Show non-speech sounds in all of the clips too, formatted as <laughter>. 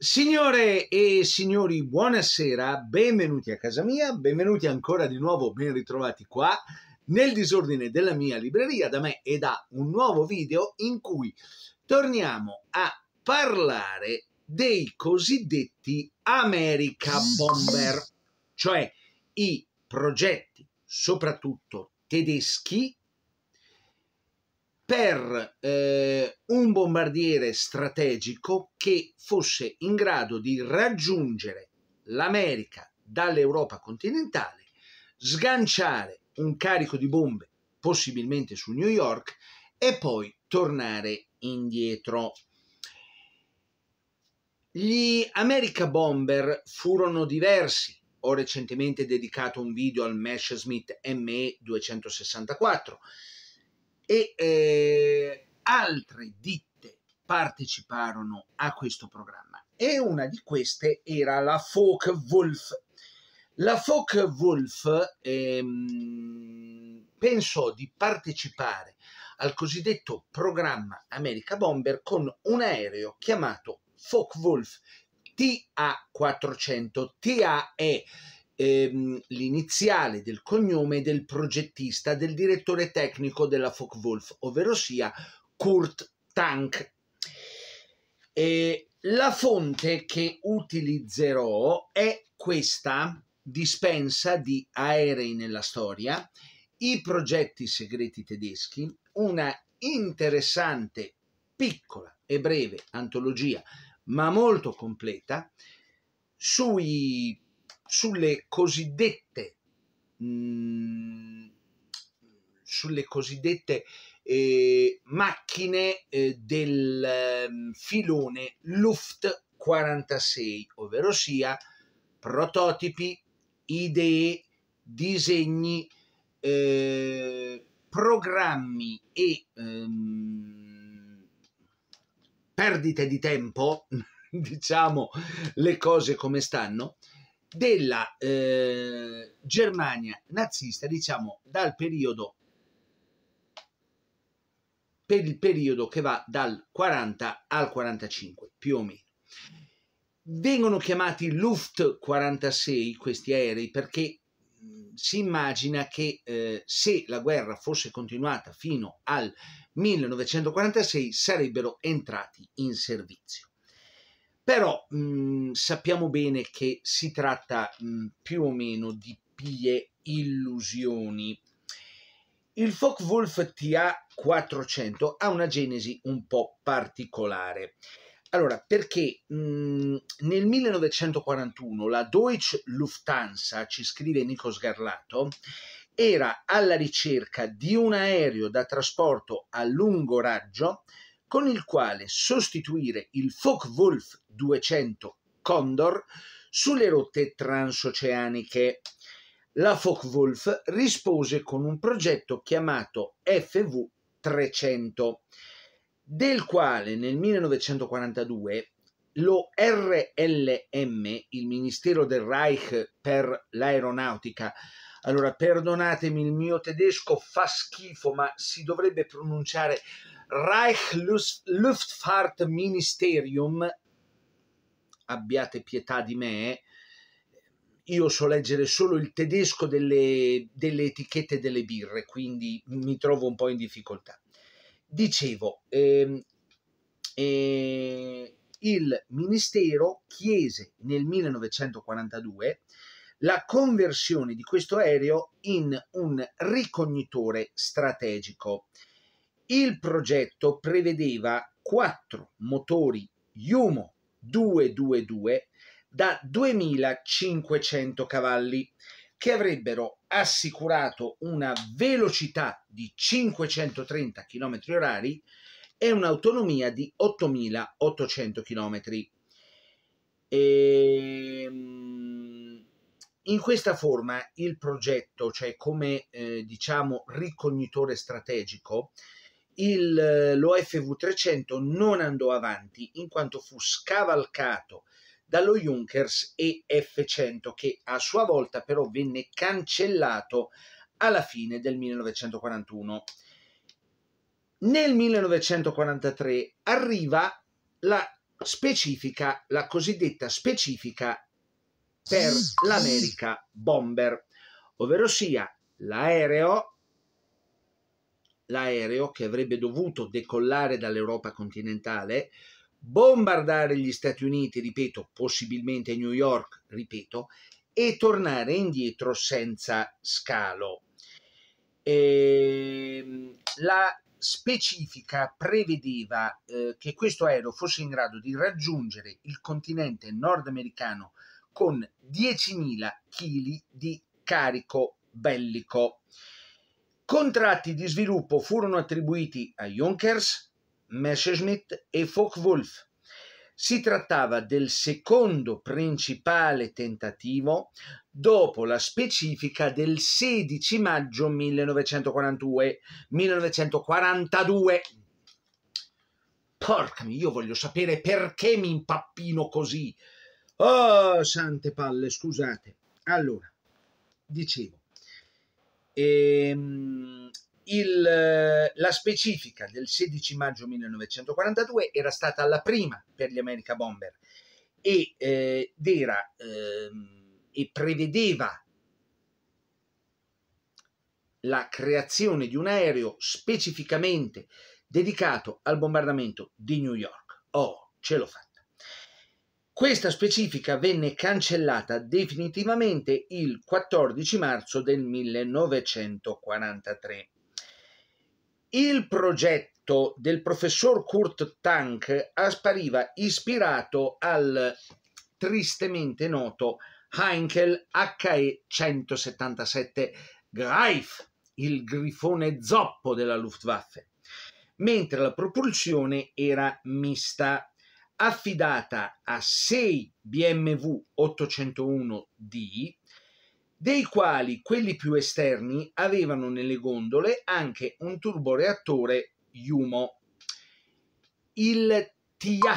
Signore e signori, buonasera, benvenuti a casa mia, benvenuti ancora di nuovo, ben ritrovati qua nel disordine della mia libreria da me e da un nuovo video in cui torniamo a parlare dei cosiddetti America Bomber, cioè i progetti soprattutto tedeschi per eh, un bombardiere strategico che fosse in grado di raggiungere l'America dall'Europa continentale, sganciare un carico di bombe possibilmente su New York e poi tornare indietro. Gli America Bomber furono diversi. Ho recentemente dedicato un video al Messerschmitt ME 264 e eh, altre ditte parteciparono a questo programma e una di queste era la Folk Wolf. La Folk Wolf ehm, pensò di partecipare al cosiddetto programma America Bomber con un aereo chiamato Folk Wolf TA400. TA è ehm, l'iniziale del cognome del progettista, del direttore tecnico della Focke-Wulf, ovvero sia Kurt Tank. E la fonte che utilizzerò è questa dispensa di aerei nella storia, i progetti segreti tedeschi, una interessante, piccola e breve antologia, ma molto completa, sui sulle cosiddette, mh, mm, sulle cosiddette eh, macchine eh, del ehm, filone Luft 46, ovvero sia prototipi, idee, disegni, eh, programmi e ehm, perdite di tempo, <laughs> diciamo le cose come stanno, della eh, Germania nazista, diciamo dal periodo per il periodo che va dal 40 al 45 più o meno. Vengono chiamati Luft 46 questi aerei perché mm, si immagina che eh, se la guerra fosse continuata fino al 1946 sarebbero entrati in servizio però mh, mhmm, sappiamo bene che si tratta mh, mhmm, più o meno di pie illusioni. Il Focke-Wulf TA400 ha una genesi un po' particolare. Allora, perché mh, mhmm, nel 1941 la Deutsche Lufthansa, ci scrive Nico Sgarlato, era alla ricerca di un aereo da trasporto a lungo raggio con il quale sostituire il Focke-Wulf 200 Condor sulle rotte transoceaniche. La Focke-Wulf rispose con un progetto chiamato FV-300, del quale nel 1942 lo RLM, il Ministero del Reich per l'Aeronautica, allora perdonatemi il mio tedesco fa schifo, ma si dovrebbe pronunciare Reich abbiate pietà di me, io so leggere solo il tedesco delle, delle etichette delle birre, quindi mi trovo un po' in difficoltà. Dicevo, ehm, eh, il ministero chiese nel 1942 la conversione di questo aereo in un ricognitore strategico il progetto prevedeva quattro motori Yumo 222 da 2500 cavalli che avrebbero assicurato una velocità di 530 km/h e un'autonomia di 8800 km. E... In questa forma il progetto, cioè come eh, diciamo ricognitore strategico, eh, l'OFV 300 non andò avanti in quanto fu scavalcato dallo Junkers EF100 che a sua volta però venne cancellato alla fine del 1941. Nel 1943 arriva la specifica, la cosiddetta specifica per l'America Bomber, ovvero sia l'aereo l'aereo che avrebbe dovuto decollare dall'Europa continentale, bombardare gli Stati Uniti, ripeto, possibilmente New York, ripeto, e tornare indietro senza scalo. E ehm, la specifica prevedeva eh, che questo aereo fosse in grado di raggiungere il continente nordamericano con 10.000 kg di carico bellico. Contratti di sviluppo furono attribuiti a Junkers, Messerschmitt e Focke-Wulf. Si trattava del secondo principale tentativo dopo la specifica del 16 maggio 1942. 1942. Porcami, io voglio sapere perché mi impappino così. Oh, sante palle, scusate. Allora, dicevo, Ehm, il, la specifica del 16 maggio 1942 era stata la prima per gli America Bomber e, eh, era, ehm, e prevedeva la creazione di un aereo specificamente dedicato al bombardamento di New York. Oh, ce l'ho fatta! Questa specifica venne cancellata definitivamente il 14 marzo del 1943. Il progetto del professor Kurt Tank appariva ispirato al tristemente noto Heinkel HE 177 Greif, il grifone zoppo della Luftwaffe, mentre la propulsione era mista affidata a 6 BMW 801D, dei quali quelli più esterni avevano nelle gondole anche un turboreattore Jumo. Il TA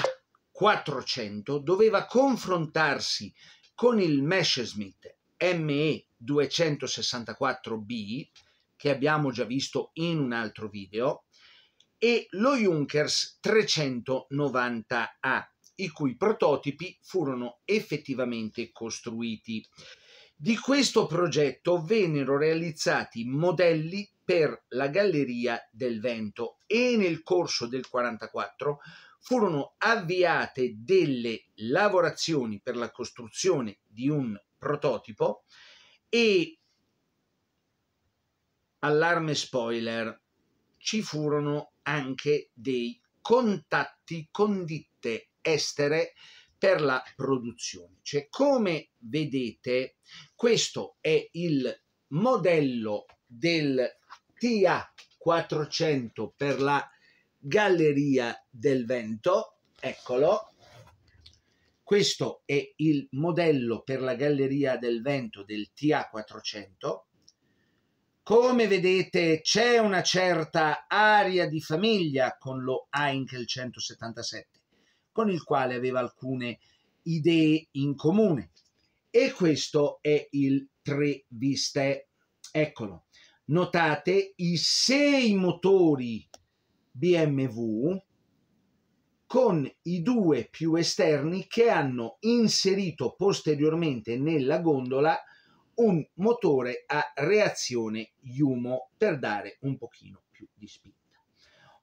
400 doveva confrontarsi con il Messerschmitt ME 264B che abbiamo già visto in un altro video e lo Junkers 390A, i cui prototipi furono effettivamente costruiti. Di questo progetto vennero realizzati modelli per la Galleria del Vento e nel corso del 1944 furono avviate delle lavorazioni per la costruzione di un prototipo e allarme spoiler ci furono anche dei contatti con ditte estere per la produzione. Cioè, come vedete, questo è il modello del TA400 per la Galleria del Vento, eccolo. Questo è il modello per la Galleria del Vento del TA400 come vedete c'è una certa aria di famiglia con lo Heinkel 177, con il quale aveva alcune idee in comune. E questo è il tre viste. Eccolo. Notate i sei motori BMW con i due più esterni che hanno inserito posteriormente nella gondola un motore a reazione Yumo per dare un pochino più di spinta.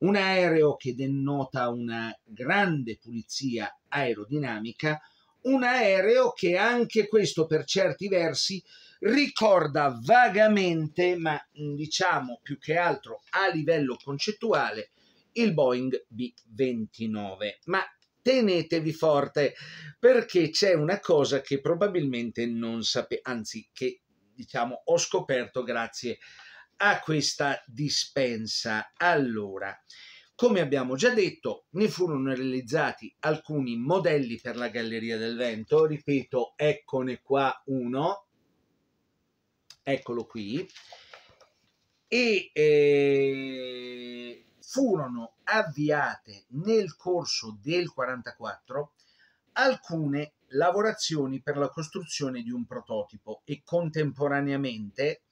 Un aereo che denota una grande pulizia aerodinamica, un aereo che anche questo per certi versi ricorda vagamente, ma diciamo più che altro a livello concettuale, il Boeing B-29, ma tenetevi forte perché c'è una cosa che probabilmente non sapete, anzi che diciamo ho scoperto grazie a questa dispensa. Allora, come abbiamo già detto, ne furono realizzati alcuni modelli per la Galleria del Vento, ripeto, eccone qua uno, eccolo qui, e eh, furono avviate nel corso del 1944 alcune lavorazioni per la costruzione di un prototipo e contemporaneamente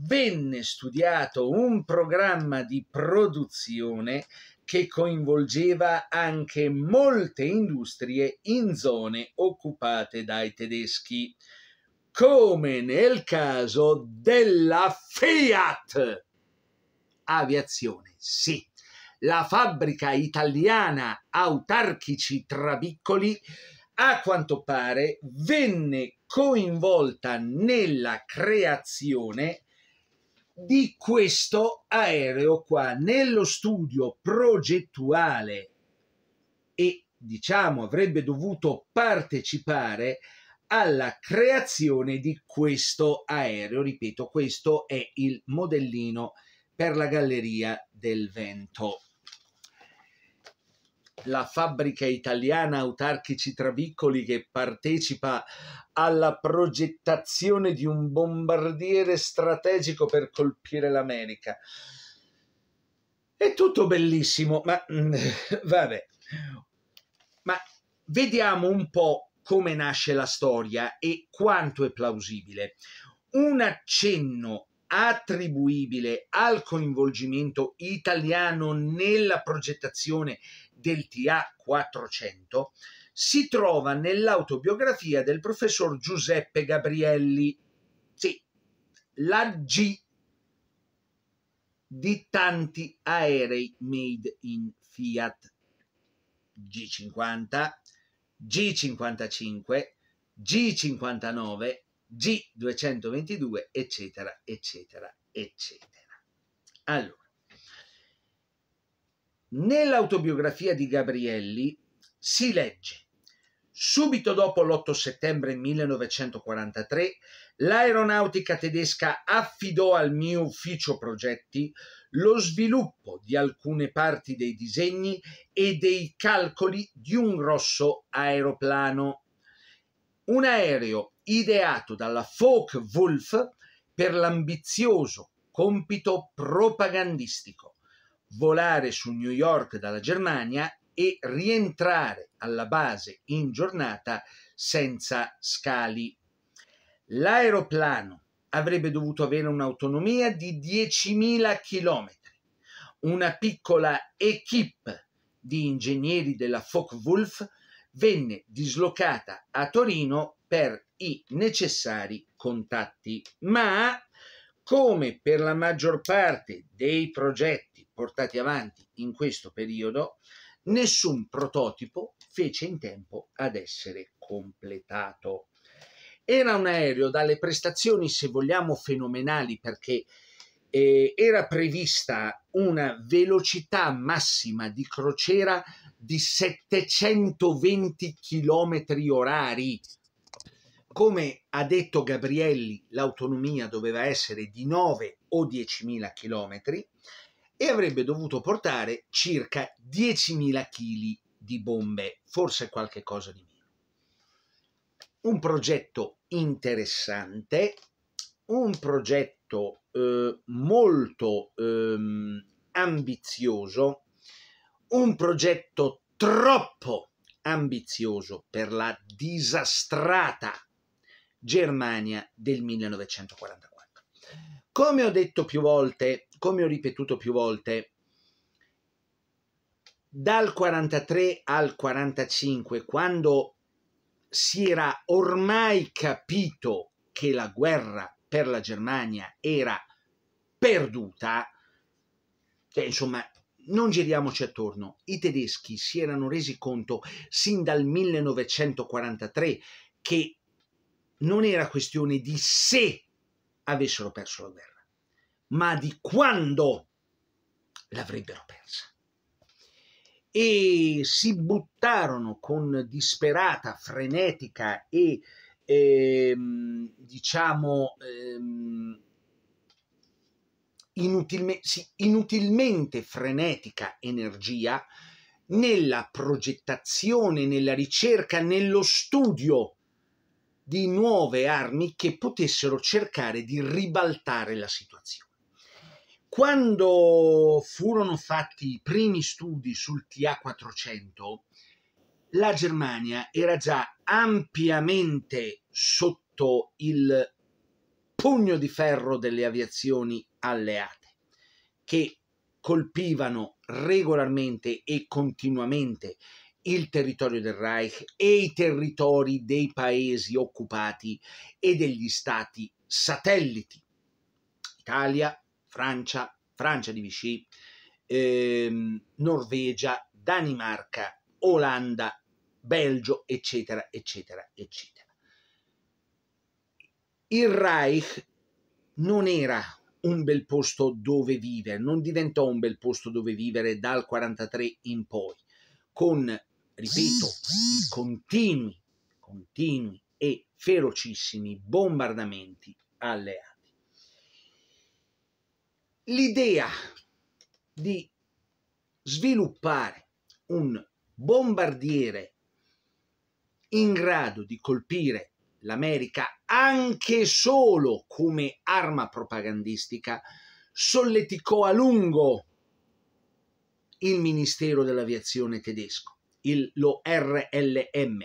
venne studiato un programma di produzione che coinvolgeva anche molte industrie in zone occupate dai tedeschi, come nel caso della Fiat aviazione, sì. La fabbrica italiana autarchici Trabiccoli, a quanto pare, venne coinvolta nella creazione di questo aereo qua nello studio progettuale e diciamo avrebbe dovuto partecipare alla creazione di questo aereo ripeto questo è il modellino per la Galleria del Vento. La fabbrica italiana Autarchici Travicoli che partecipa alla progettazione di un bombardiere strategico per colpire l'America. È tutto bellissimo, ma mm, <laughs> vabbè. Ma vediamo un po' come nasce la storia e quanto è plausibile. Un accenno attribuibile al coinvolgimento italiano nella progettazione del TA400 si trova nell'autobiografia del professor Giuseppe Gabrielli, sì, la G di tanti aerei made in Fiat G50, G55, G59 G222, eccetera, eccetera, eccetera. Allora, nell'autobiografia di Gabrielli si legge Subito dopo l'8 settembre 1943, l'aeronautica tedesca affidò al mio ufficio progetti lo sviluppo di alcune parti dei disegni e dei calcoli di un grosso aeroplano un aereo ideato dalla Folk Wolf per l'ambizioso compito propagandistico, volare su New York dalla Germania e rientrare alla base in giornata senza scali. L'aeroplano avrebbe dovuto avere un'autonomia di 10.000 km. Una piccola equip di ingegneri della Focke-Wulf venne dislocata a Torino per i necessari contatti, ma come per la maggior parte dei progetti portati avanti in questo periodo, nessun prototipo fece in tempo ad essere completato. Era un aereo dalle prestazioni, se vogliamo, fenomenali perché eh, era prevista una velocità massima di crociera di 720 km orari. Come ha detto Gabrielli, l'autonomia doveva essere di 9 o 10.000 km e avrebbe dovuto portare circa 10.000 kg di bombe, forse qualche cosa di meno. Un progetto interessante un progetto eh, molto ehm, ambizioso, un progetto troppo ambizioso per la disastrata Germania del 1944. Come ho detto più volte, come ho ripetuto più volte, dal 43 al 45, quando si era ormai capito che la guerra per la Germania era perduta, cioè, insomma, non giriamoci attorno, i tedeschi si erano resi conto sin dal 1943 che non era questione di se avessero perso la guerra, ma di quando l'avrebbero persa. E si buttarono con disperata, frenetica e ehm, diciamo ehm, inutilme- sì, inutilmente frenetica energia nella progettazione, nella ricerca, nello studio di nuove armi che potessero cercare di ribaltare la situazione. Quando furono fatti i primi studi sul TA400, la Germania era già ampiamente sotto il pugno di ferro delle aviazioni alleate, che colpivano regolarmente e continuamente il territorio del Reich e i territori dei paesi occupati e degli stati satelliti. Italia, Francia, Francia di Vichy, ehm, Norvegia, Danimarca Olanda, Belgio, eccetera, eccetera, eccetera. Il Reich non era un bel posto dove vivere, non diventò un bel posto dove vivere dal 1943 in poi, con, ripeto, i continui, continui e ferocissimi bombardamenti alleati. L'idea di sviluppare un bombardiere in grado di colpire l'America anche solo come arma propagandistica, solleticò a lungo il Ministero dell'Aviazione tedesco, il, lo RLM,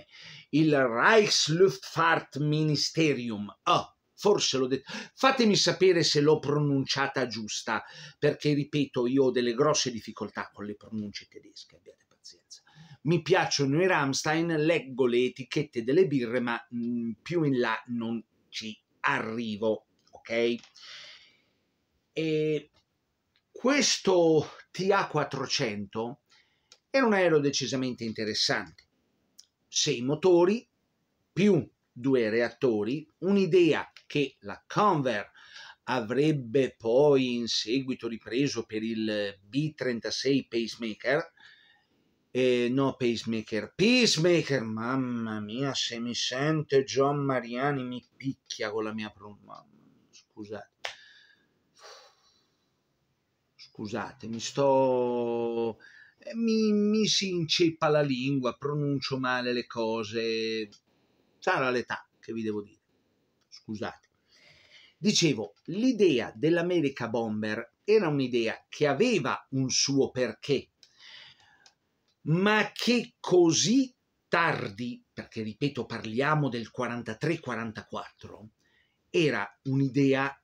il Reichsluftfahrtministerium. Oh, forse l'ho detto. Fatemi sapere se l'ho pronunciata giusta, perché ripeto, io ho delle grosse difficoltà con le pronunce tedesche mi piacciono i Ramstein, leggo le etichette delle birre, ma mh, mm, più in là non ci arrivo, ok? E questo TA400 era un aereo decisamente interessante. Sei motori più due reattori, un'idea che la Conver avrebbe poi in seguito ripreso per il B36 Pacemaker, eh, no, Pacemaker. peacemaker mamma mia, se mi sente John Mariani mi picchia con la mia pronuncia. Scusate. Scusate, mi sto... Eh, mi, mi si inceppa la lingua, pronuncio male le cose. Sarà l'età che vi devo dire. Scusate. Dicevo, l'idea dell'America Bomber era un'idea che aveva un suo perché ma che così tardi, perché ripeto parliamo del 43-44, era un'idea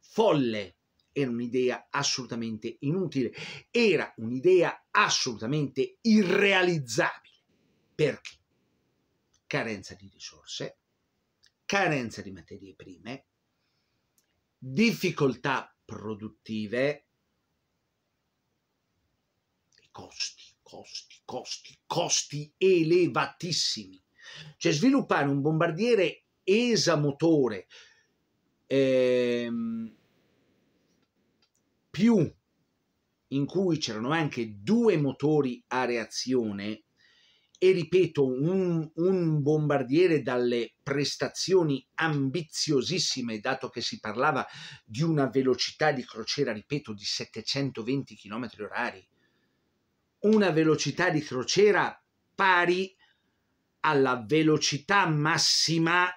folle, era un'idea assolutamente inutile, era un'idea assolutamente irrealizzabile. Perché? Carenza di risorse, carenza di materie prime, difficoltà produttive e costi costi, costi, costi elevatissimi. Cioè sviluppare un bombardiere esamotore ehm, più in cui c'erano anche due motori a reazione e ripeto un, un, bombardiere dalle prestazioni ambiziosissime dato che si parlava di una velocità di crociera ripeto di 720 km orari una velocità di crociera pari alla velocità massima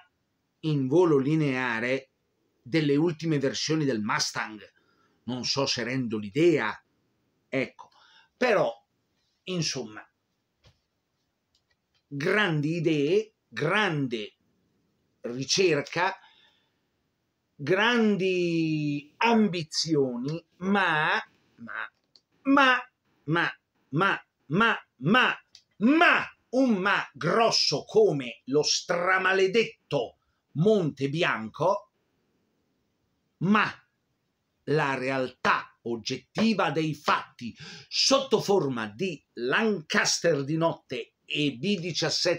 in volo lineare delle ultime versioni del Mustang. Non so se rendo l'idea. Ecco, però, insomma, grandi idee, grande ricerca, grandi ambizioni, ma, ma, ma, ma ma, ma, ma, ma, un ma grosso come lo stramaledetto Monte Bianco, ma la realtà oggettiva dei fatti sotto forma di Lancaster di notte e B17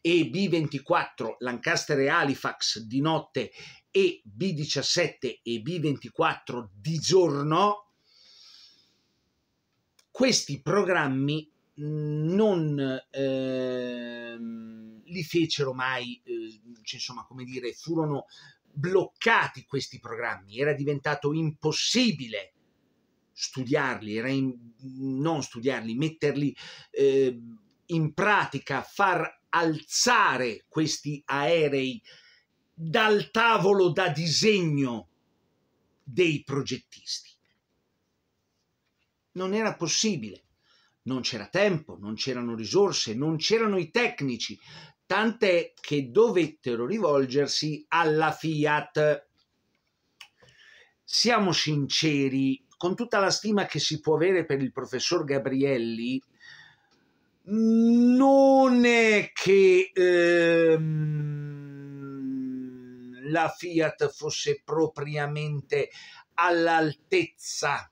e B24, Lancaster e Halifax di notte e B17 e B24 di giorno, questi programmi non ehm, li fecero mai, eh, cioè, insomma, come dire, furono bloccati questi programmi, era diventato impossibile studiarli, era in, non studiarli, metterli eh, in pratica, far alzare questi aerei dal tavolo da disegno dei progettisti. Non era possibile. Non c'era tempo, non c'erano risorse, non c'erano i tecnici, tant'è che dovettero rivolgersi alla Fiat. Siamo sinceri, con tutta la stima che si può avere per il professor Gabrielli, non è che ehm, la Fiat fosse propriamente all'altezza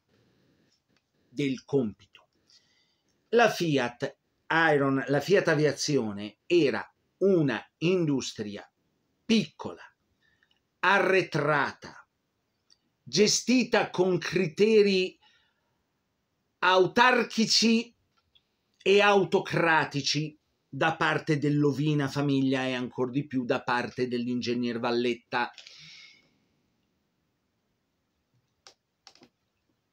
del compito. La Fiat Iron, la Fiat Aviazione era una industria piccola, arretrata, gestita con criteri autarchici e autocratici da parte dell'Ovina famiglia e ancora di più da parte dell'ingegner Valletta.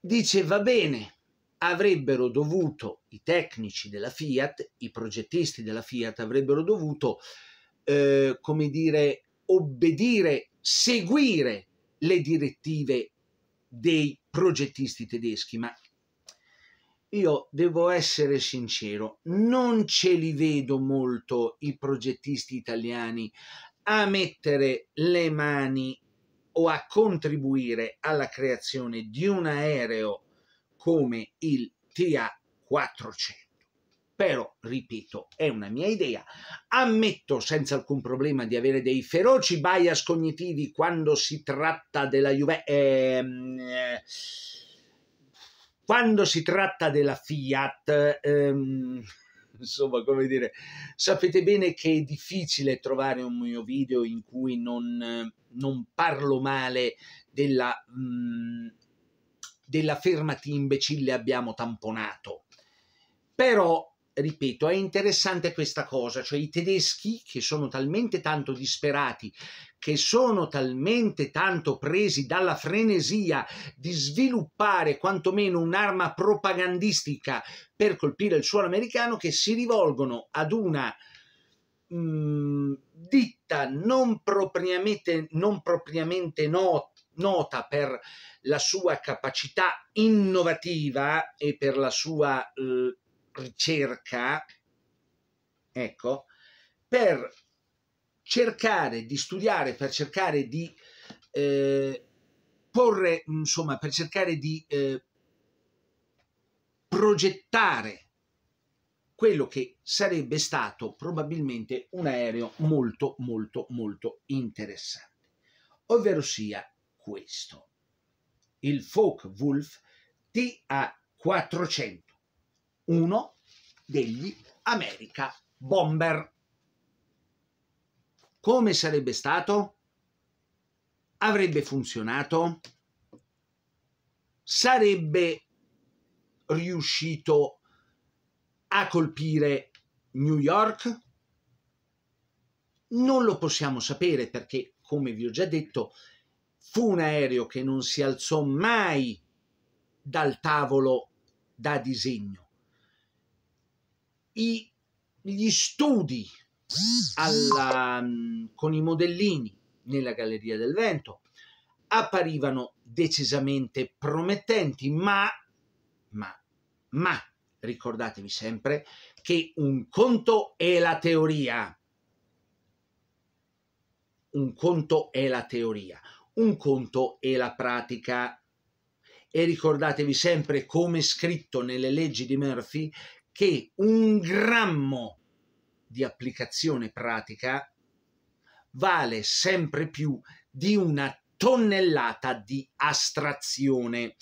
Dice va bene, avrebbero dovuto i tecnici della Fiat, i progettisti della Fiat avrebbero dovuto, eh, come dire, obbedire, seguire le direttive dei progettisti tedeschi, ma io devo essere sincero, non ce li vedo molto i progettisti italiani a mettere le mani o a contribuire alla creazione di un aereo come il TA400 però, ripeto, è una mia idea. Ammetto senza alcun problema di avere dei feroci bias cognitivi quando si tratta della Juve. Ehm, eh, quando si tratta della Fiat, ehm, insomma, come dire, sapete bene che è difficile trovare un mio video in cui non, non parlo male della. Mh, mm, della fermati imbecille abbiamo tamponato. Però, ripeto, è interessante questa cosa, cioè i tedeschi che sono talmente tanto disperati, che sono talmente tanto presi dalla frenesia di sviluppare quantomeno un'arma propagandistica per colpire il suolo americano, che si rivolgono ad una mm, ditta non propriamente, non propriamente not, nota per la sua capacità innovativa e per la sua eh, ricerca, ecco, per cercare di studiare, per cercare di eh, porre, insomma, per cercare di eh, progettare quello che sarebbe stato probabilmente un aereo molto molto molto interessante ovvero sia questo il Folk Wolf TA400, uno degli America Bomber. Come sarebbe stato? Avrebbe funzionato? Sarebbe riuscito a colpire New York? Non lo possiamo sapere perché, come vi ho già detto, fu un aereo che non si alzò mai dal tavolo da disegno. I, gli studi alla, mm, con i modellini nella Galleria del Vento apparivano decisamente promettenti, ma, ma, ma ricordatevi sempre che un conto è la teoria. Un conto è la teoria, un conto è la pratica. E ricordatevi sempre, come scritto nelle leggi di Murphy, che un grammo di applicazione pratica vale sempre più di una tonnellata di astrazione.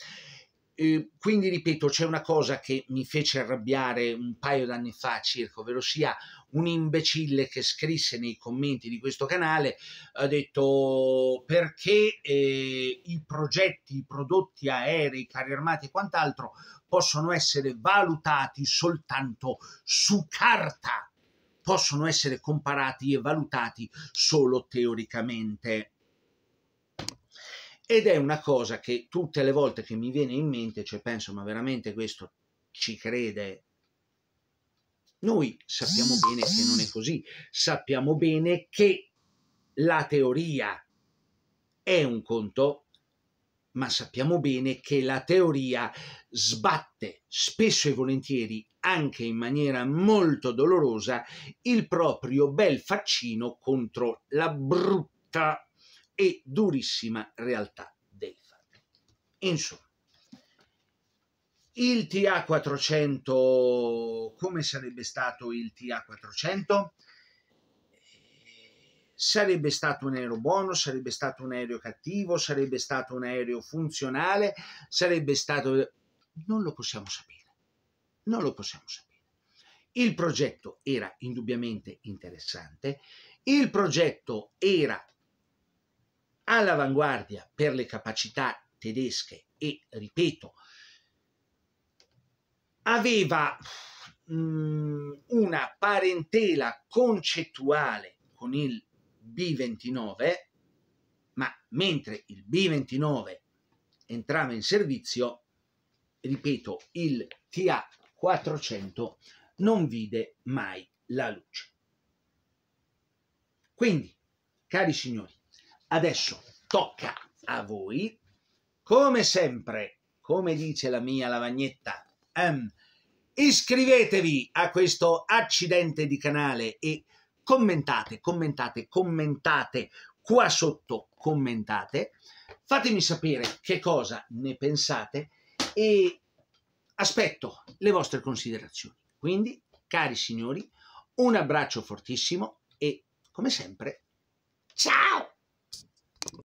Eh, quindi ripeto, c'è una cosa che mi fece arrabbiare un paio d'anni fa circa, ovvero sia un imbecille che scrisse nei commenti di questo canale, ha detto perché eh, i progetti, i prodotti aerei, carri armati e quant'altro possono essere valutati soltanto su carta, possono essere comparati e valutati solo teoricamente ed è una cosa che tutte le volte che mi viene in mente, cioè penso ma veramente questo ci crede noi sappiamo bene che non è così, sappiamo bene che la teoria è un conto, ma sappiamo bene che la teoria sbatte spesso e volentieri, anche in maniera molto dolorosa, il proprio bel faccino contro la brutta e durissima realtà dei fatti. Insomma, il TA400, come sarebbe stato il TA400? Sarebbe stato un aereo buono, sarebbe stato un aereo cattivo, sarebbe stato un aereo funzionale, sarebbe stato... Non lo possiamo sapere, non lo possiamo sapere. Il progetto era indubbiamente interessante, il progetto era all'avanguardia per le capacità tedesche e, ripeto, aveva mh, mm, una parentela concettuale con il B29, ma mentre il B29 entrava in servizio, ripeto, il TA400 non vide mai la luce. Quindi, cari signori, adesso tocca a voi, come sempre, come dice la mia lavagnetta, Ehm, iscrivetevi a questo accidente di canale e commentate, commentate, commentate qua sotto, commentate. Fatemi sapere che cosa ne pensate e aspetto le vostre considerazioni. Quindi, cari signori, un abbraccio fortissimo e come sempre, ciao!